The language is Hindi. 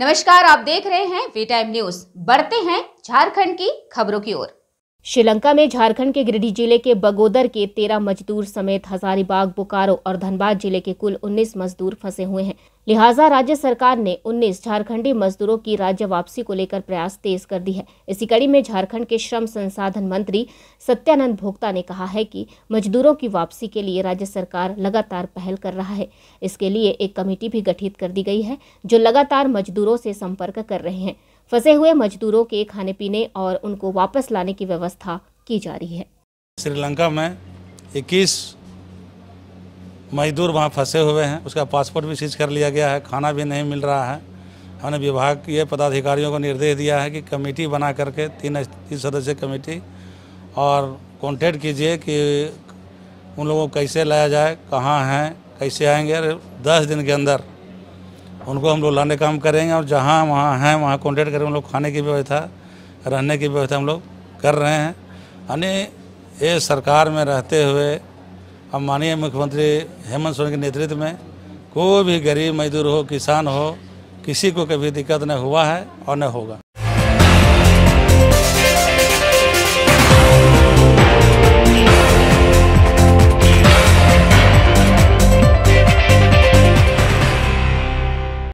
नमस्कार आप देख रहे हैं वी टाइम न्यूज बढ़ते हैं झारखंड की खबरों की ओर श्रीलंका में झारखंड के गिरिडीह जिले के बगोदर के तेरह मजदूर समेत हजारीबाग बोकारो और धनबाद जिले के कुल 19 मजदूर फंसे हुए हैं लिहाजा राज्य सरकार ने 19 झारखंडी मजदूरों की राज्य वापसी को लेकर प्रयास तेज कर दी है इसी कड़ी में झारखंड के श्रम संसाधन मंत्री सत्यानंद भोक्ता ने कहा है कि मजदूरों की वापसी के लिए राज्य सरकार लगातार पहल कर रहा है इसके लिए एक कमेटी भी गठित कर दी गई है जो लगातार मजदूरों से संपर्क कर रहे हैं फंसे हुए मजदूरों के खाने पीने और उनको वापस लाने की व्यवस्था की जा रही है श्रीलंका में 21 मजदूर वहाँ फंसे हुए हैं उसका पासपोर्ट भी सीज कर लिया गया है खाना भी नहीं मिल रहा है हमने विभाग के पदाधिकारियों को निर्देश दिया है कि कमेटी बना करके तीन तीन सदस्य कमेटी और कॉन्टेक्ट कीजिए कि उन लोगों को कैसे लाया जाए कहाँ हैं कैसे आएंगे दस दिन के अंदर उनको हम लोग लाने काम करेंगे और जहाँ वहाँ हैं वहाँ कॉन्टेक्ट करें हम लोग खाने की व्यवस्था रहने की व्यवस्था हम लोग कर रहे हैं यानी ये सरकार में रहते हुए अब माननीय मुख्यमंत्री हेमंत सोरेन के नेतृत्व में कोई भी गरीब मजदूर हो किसान हो किसी को कभी दिक्कत नहीं हुआ है और न होगा